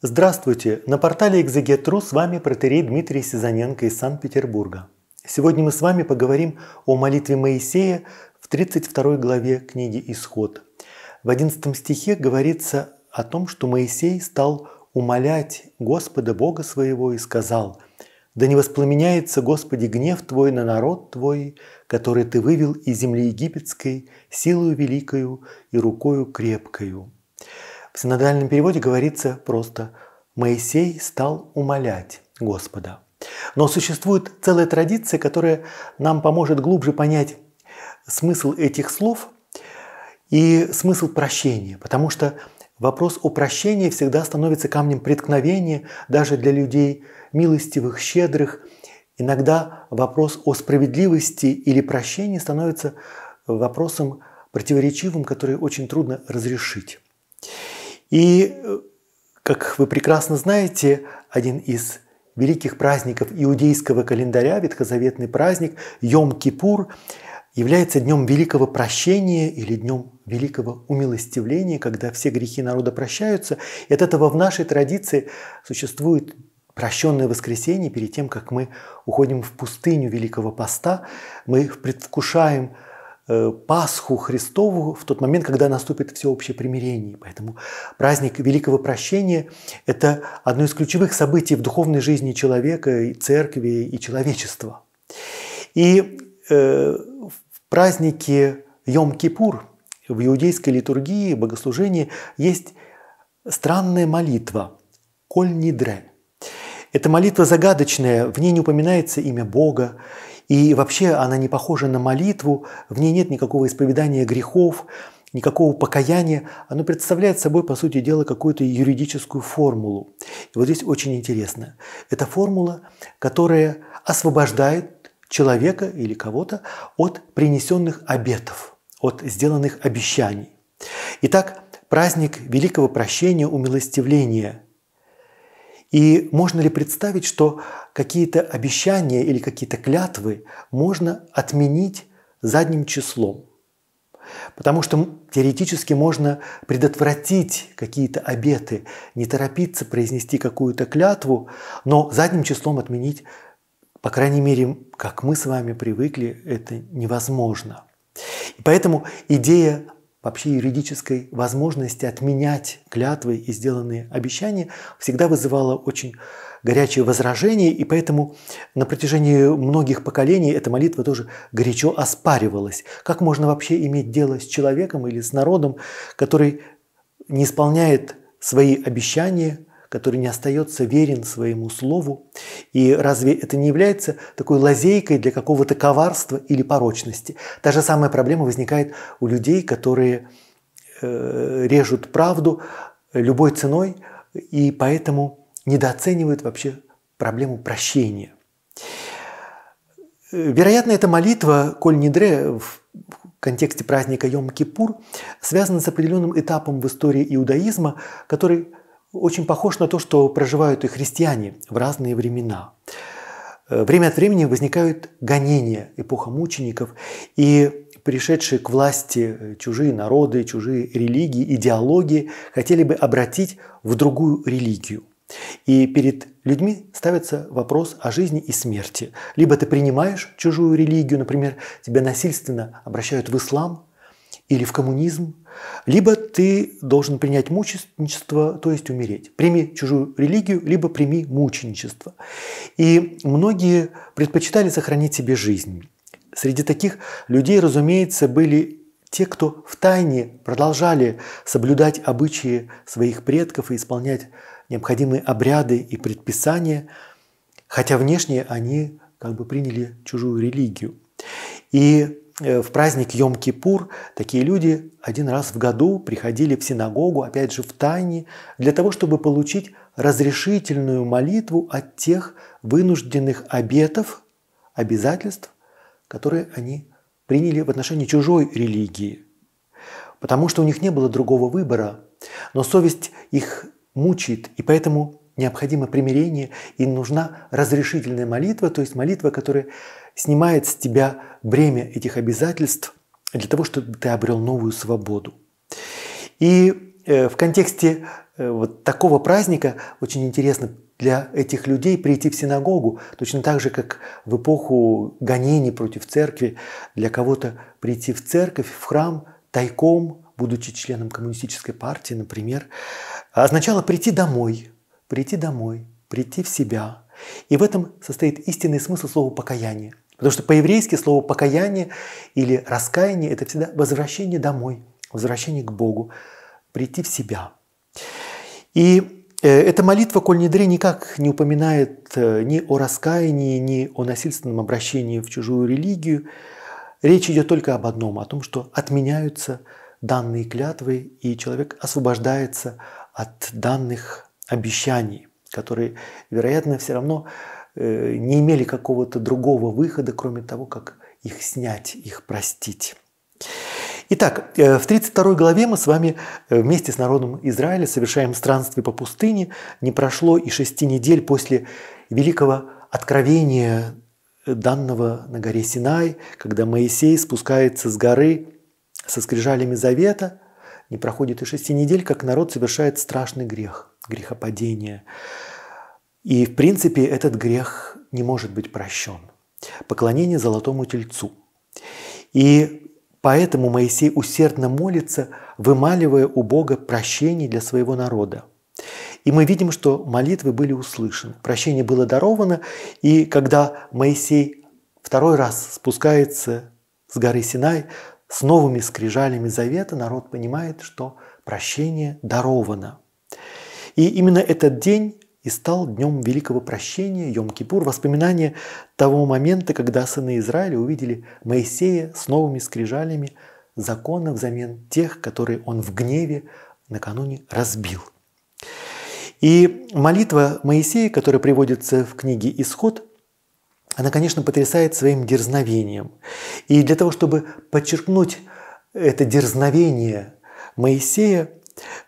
Здравствуйте! На портале Exeget.ru с вами протерей Дмитрий Сизаненко из Санкт-Петербурга. Сегодня мы с вами поговорим о молитве Моисея в 32 главе книги «Исход». В 11 стихе говорится о том, что Моисей стал умолять Господа Бога своего и сказал «Да не воспламеняется, Господи, гнев Твой на народ Твой, который Ты вывел из земли египетской силою великою и рукою крепкою». В синодальном переводе говорится просто «Моисей стал умолять Господа». Но существует целая традиция, которая нам поможет глубже понять смысл этих слов и смысл прощения, потому что вопрос о прощении всегда становится камнем преткновения даже для людей милостивых, щедрых. Иногда вопрос о справедливости или прощении становится вопросом противоречивым, который очень трудно разрешить. И, э, как вы прекрасно знаете, один из великих праздников иудейского календаря, ветхозаветный праздник Йом-Кипур, является днем великого прощения или днем великого умилостивления, когда все грехи народа прощаются. И от этого в нашей традиции существует прощенное воскресенье перед тем, как мы уходим в пустыню Великого Поста. Мы предвкушаем – Э, Пасху Христову в тот момент, когда наступит всеобщее примирение. Поэтому праздник Великого Прощения – это одно из ключевых событий в духовной жизни человека, и церкви и человечества. И э, в празднике Йом-Кипур в иудейской литургии, богослужении есть странная молитва «Коль Нидре». Эта молитва загадочная, в ней не упоминается имя Бога, и вообще она не похожа на молитву, в ней нет никакого исповедания грехов, никакого покаяния. Оно представляет собой, по сути дела, какую-то юридическую формулу. И вот здесь очень интересно. Это формула, которая освобождает человека или кого-то от принесенных обетов, от сделанных обещаний. Итак, праздник великого прощения, умилостивления – и можно ли представить, что какие-то обещания или какие-то клятвы можно отменить задним числом? Потому что теоретически можно предотвратить какие-то обеты, не торопиться произнести какую-то клятву, но задним числом отменить, по крайней мере, как мы с вами привыкли, это невозможно. И поэтому идея вообще юридической возможности отменять клятвы и сделанные обещания всегда вызывало очень горячие возражения, и поэтому на протяжении многих поколений эта молитва тоже горячо оспаривалась. Как можно вообще иметь дело с человеком или с народом, который не исполняет свои обещания, который не остается верен своему слову? И разве это не является такой лазейкой для какого-то коварства или порочности? Та же самая проблема возникает у людей, которые э, режут правду любой ценой и поэтому недооценивают вообще проблему прощения. Вероятно, эта молитва Коль Нидре в контексте праздника Йом-Кипур связана с определенным этапом в истории иудаизма, который очень похож на то, что проживают и христиане в разные времена. Э, время от времени возникают гонения, эпоха мучеников, и пришедшие к власти э, чужие народы, чужие религии, идеологии хотели бы обратить в другую религию. И перед людьми ставится вопрос о жизни и смерти. Либо ты принимаешь чужую религию, например, тебя насильственно обращают в ислам, или в коммунизм, либо ты должен принять мученичество, то есть умереть. Прими чужую религию, либо прими мученичество. И многие предпочитали сохранить себе жизнь. Среди таких людей, разумеется, были те, кто в тайне продолжали соблюдать обычаи своих предков и исполнять необходимые обряды и предписания, хотя внешне они как бы приняли чужую религию. И Э, в праздник Йом-Кипур такие люди один раз в году приходили в синагогу, опять же в тайне, для того, чтобы получить разрешительную молитву от тех вынужденных обетов, обязательств, которые они приняли в отношении чужой религии, потому что у них не было другого выбора, но совесть их мучает, и поэтому необходимо примирение и нужна разрешительная молитва, то есть молитва, которая снимает с тебя бремя этих обязательств для того, чтобы ты обрел новую свободу. И э, в контексте э, вот такого праздника очень интересно для этих людей прийти в синагогу, точно так же, как в эпоху гонений против церкви, для кого-то прийти в церковь, в храм тайком, будучи членом коммунистической партии, например, означало а прийти домой, прийти домой, прийти в себя. И в этом состоит истинный смысл слова «покаяние». Потому что по-еврейски слово «покаяние» или «раскаяние» – это всегда возвращение домой, возвращение к Богу, прийти в себя. И э, эта молитва коль недре никак не упоминает э, ни о раскаянии, ни о насильственном обращении в чужую религию. Речь идет только об одном, о том, что отменяются данные клятвы, и человек освобождается от данных обещаний, которые, вероятно, все равно э, не имели какого-то другого выхода, кроме того, как их снять, их простить. Итак, э, в 32 главе мы с вами э, вместе с народом Израиля совершаем странствие по пустыне. Не прошло и шести недель после великого откровения данного на горе Синай, когда Моисей спускается с горы со скрижалями завета. Не проходит и шести недель, как народ совершает страшный грех грехопадения. И, в принципе, этот грех не может быть прощен. Поклонение золотому тельцу. И поэтому Моисей усердно молится, вымаливая у Бога прощение для своего народа. И мы видим, что молитвы были услышаны, прощение было даровано, и когда Моисей второй раз спускается с горы Синай с новыми скрижалями завета, народ понимает, что прощение даровано. И именно этот день и стал днем великого прощения, Йом-Кипур, воспоминание того момента, когда сыны Израиля увидели Моисея с новыми скрижалями закона взамен тех, которые он в гневе накануне разбил. И молитва Моисея, которая приводится в книге «Исход», она, конечно, потрясает своим дерзновением. И для того, чтобы подчеркнуть это дерзновение Моисея,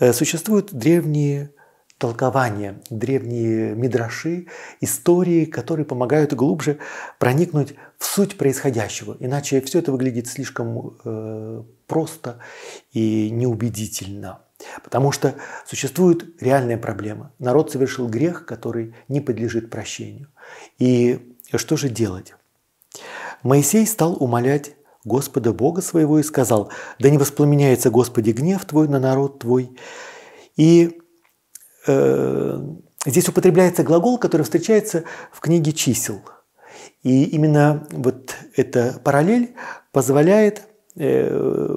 э, существуют древние толкования, древние мидраши, истории, которые помогают глубже проникнуть в суть происходящего. Иначе все это выглядит слишком э, просто и неубедительно. Потому что существует реальная проблема. Народ совершил грех, который не подлежит прощению. И что же делать? Моисей стал умолять Господа Бога своего и сказал, «Да не воспламеняется, Господи, гнев Твой на народ Твой». И Э, здесь употребляется глагол, который встречается в книге чисел. И именно вот эта параллель позволяет э,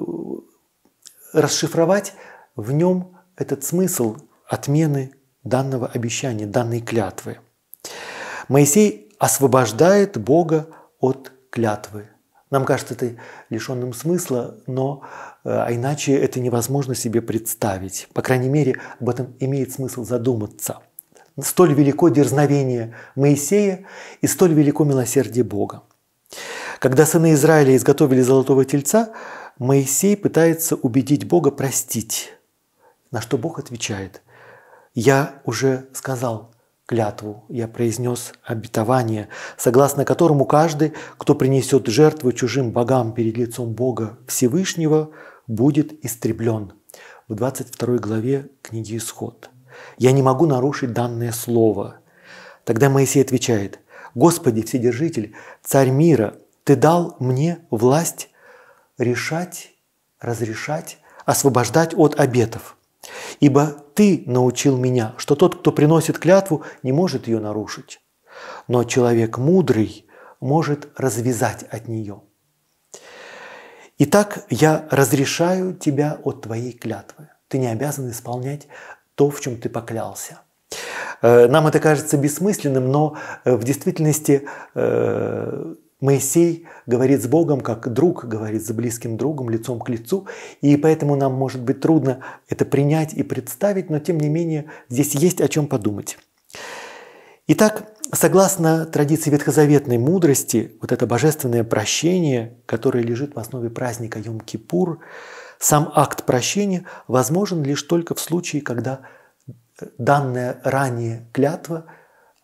расшифровать в нем этот смысл отмены данного обещания, данной клятвы. Моисей освобождает Бога от клятвы. Нам кажется это лишенным смысла, но э, а иначе это невозможно себе представить. По крайней мере, об этом имеет смысл задуматься. Столь велико дерзновение Моисея и столь велико милосердие Бога. Когда сыны Израиля изготовили золотого тельца, Моисей пытается убедить Бога простить, на что Бог отвечает. «Я уже сказал, клятву, я произнес обетование, согласно которому каждый, кто принесет жертву чужим богам перед лицом Бога Всевышнего, будет истреблен. В 22 главе книги Исход. Я не могу нарушить данное слово. Тогда Моисей отвечает, Господи, Вседержитель, Царь мира, Ты дал мне власть решать, разрешать, освобождать от обетов – Ибо ты научил меня, что тот, кто приносит клятву, не может ее нарушить. Но человек мудрый может развязать от нее. Итак, я разрешаю тебя от твоей клятвы. Ты не обязан исполнять то, в чем ты поклялся. Э, нам это кажется бессмысленным, но э, в действительности э, Моисей говорит с Богом, как друг говорит с близким другом, лицом к лицу, и поэтому нам может быть трудно это принять и представить, но тем не менее здесь есть о чем подумать. Итак, согласно традиции ветхозаветной мудрости, вот это божественное прощение, которое лежит в основе праздника Йом-Кипур, сам акт прощения возможен лишь только в случае, когда данная ранее клятва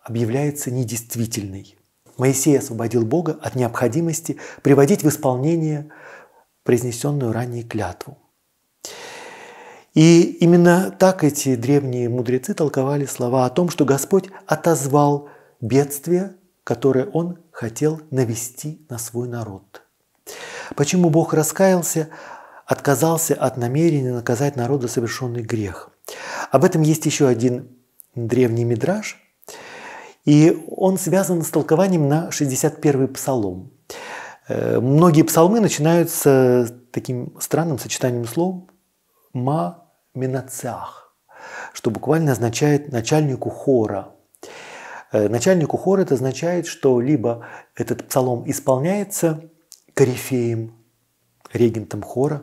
объявляется недействительной. Моисей освободил Бога от необходимости приводить в исполнение произнесенную ранее клятву. И именно так эти древние мудрецы толковали слова о том, что Господь отозвал бедствие, которое Он хотел навести на свой народ. Почему Бог раскаялся, отказался от намерения наказать народ за совершенный грех? Об этом есть еще один древний мидраж – и он связан с толкованием на 61-й псалом. Э, многие псалмы начинаются таким странным сочетанием слов «ма минацах», что буквально означает «начальнику хора». Э, начальнику хора это означает, что либо этот псалом исполняется корифеем, регентом хора,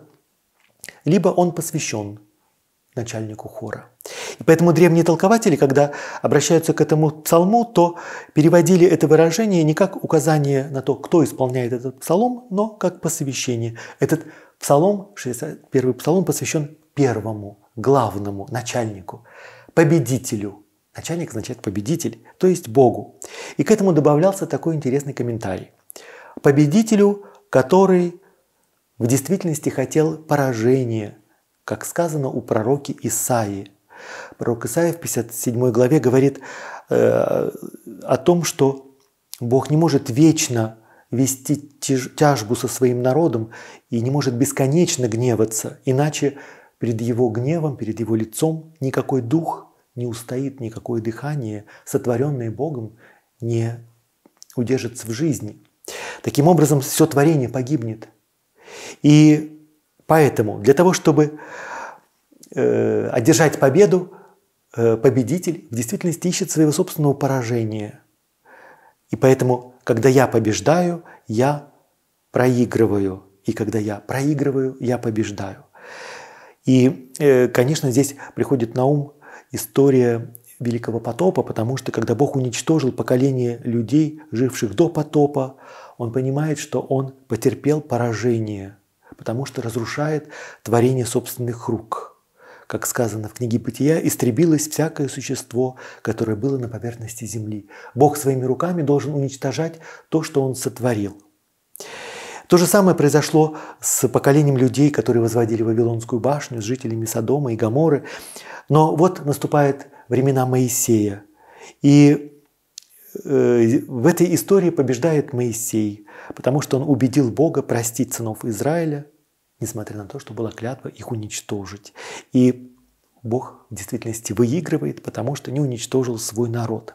либо он посвящен начальнику хора. И поэтому древние толкователи, когда обращаются к этому псалму, то переводили это выражение не как указание на то, кто исполняет этот псалом, но как посвящение. Этот псалом, 61 псалом, посвящен первому, главному начальнику, победителю. Начальник означает победитель, то есть Богу. И к этому добавлялся такой интересный комментарий. Победителю, который в действительности хотел поражения – как сказано у пророки Исаии. Пророк Исаия в 57 главе говорит э, о том, что Бог не может вечно вести тяжбу со своим народом и не может бесконечно гневаться, иначе перед его гневом, перед его лицом никакой дух не устоит, никакое дыхание, сотворенное Богом, не удержится в жизни. Таким образом, все творение погибнет. И Поэтому для того, чтобы э, одержать победу, э, победитель в действительности ищет своего собственного поражения. И поэтому, когда я побеждаю, я проигрываю. И когда я проигрываю, я побеждаю. И, э, конечно, здесь приходит на ум история Великого потопа, потому что когда Бог уничтожил поколение людей, живших до потопа, он понимает, что он потерпел поражение – потому что разрушает творение собственных рук. Как сказано в книге «Бытия», истребилось всякое существо, которое было на поверхности земли. Бог своими руками должен уничтожать то, что Он сотворил. То же самое произошло с поколением людей, которые возводили Вавилонскую башню, с жителями Содома и Гаморы. Но вот наступают времена Моисея. И э, в этой истории побеждает Моисей, потому что он убедил Бога простить сынов Израиля, несмотря на то, что была клятва их уничтожить. И Бог в действительности выигрывает, потому что не уничтожил свой народ.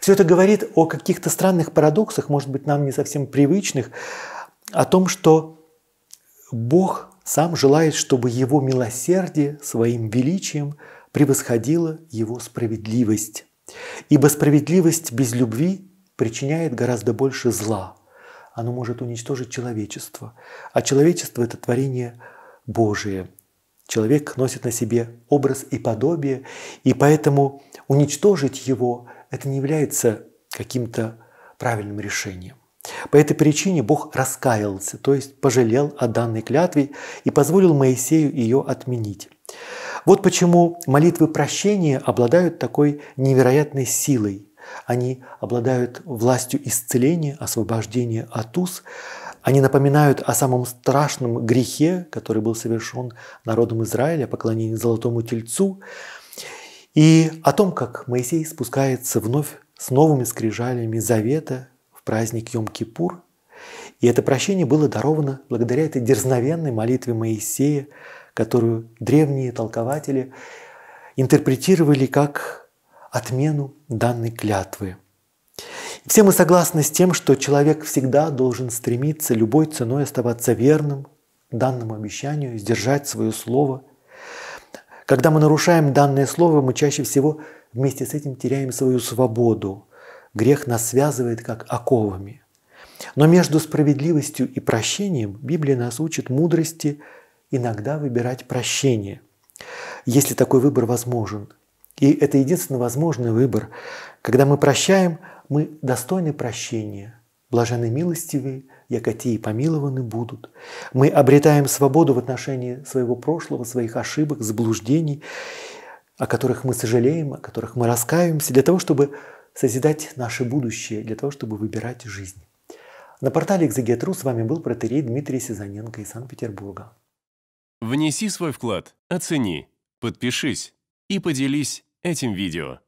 Все это говорит о каких-то странных парадоксах, может быть, нам не совсем привычных, о том, что Бог сам желает, чтобы его милосердие своим величием превосходило его справедливость. Ибо справедливость без любви причиняет гораздо больше зла – оно может уничтожить человечество. А человечество – это творение Божие. Человек носит на себе образ и подобие, и поэтому уничтожить его – это не является каким-то правильным решением. По этой причине Бог раскаялся, то есть пожалел о данной клятве и позволил Моисею ее отменить. Вот почему молитвы прощения обладают такой невероятной силой – они обладают властью исцеления, освобождения от уз. Они напоминают о самом страшном грехе, который был совершен народом Израиля, поклонении золотому тельцу, и о том, как Моисей спускается вновь с новыми скрижалями завета в праздник Йом-Кипур. И это прощение было даровано благодаря этой дерзновенной молитве Моисея, которую древние толкователи интерпретировали как отмену данной клятвы. Все мы согласны с тем, что человек всегда должен стремиться любой ценой оставаться верным данному обещанию, сдержать свое слово. Когда мы нарушаем данное слово, мы чаще всего вместе с этим теряем свою свободу. Грех нас связывает как оковами. Но между справедливостью и прощением Библия нас учит мудрости иногда выбирать прощение, если такой выбор возможен – и это единственный возможный выбор. Когда мы прощаем, мы достойны прощения. Блаженны милостивые, якоти и помилованы будут. Мы обретаем свободу в отношении своего прошлого, своих ошибок, заблуждений, о которых мы сожалеем, о которых мы раскаиваемся, для того, чтобы созидать наше будущее, для того, чтобы выбирать жизнь. На портале «Экзегетру» с вами был протерей Дмитрий Сизаненко из Санкт-Петербурга. Внеси свой вклад, оцени, подпишись и поделись этим видео.